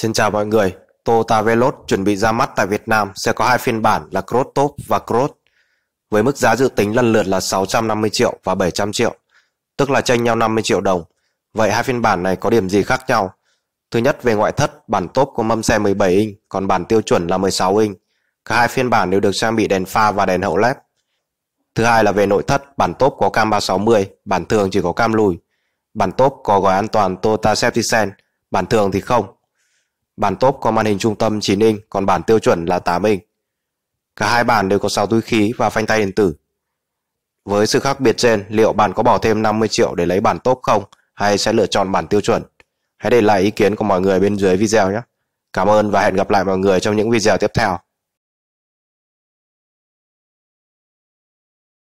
Xin chào mọi người, Toyota Veloz chuẩn bị ra mắt tại Việt Nam sẽ có hai phiên bản là Cross Top và Cross với mức giá dự tính lần lượt là 650 triệu và 700 triệu, tức là chênh nhau 50 triệu đồng. Vậy hai phiên bản này có điểm gì khác nhau? Thứ nhất về ngoại thất, bản top có mâm xe 17 inch, còn bản tiêu chuẩn là 16 inch. Cả hai phiên bản đều được trang bị đèn pha và đèn hậu LED. Thứ hai là về nội thất, bản top có cam 360, bản thường chỉ có cam lùi. Bản top có gói an toàn Toyota Safety Sense, bản thường thì không. Bản top có màn hình trung tâm 9 inch, còn bản tiêu chuẩn là 8 inch. Cả hai bản đều có 6 túi khí và phanh tay điện tử. Với sự khác biệt trên, liệu bạn có bỏ thêm 50 triệu để lấy bản tốt không hay sẽ lựa chọn bản tiêu chuẩn? Hãy để lại ý kiến của mọi người bên dưới video nhé. Cảm ơn và hẹn gặp lại mọi người trong những video tiếp theo.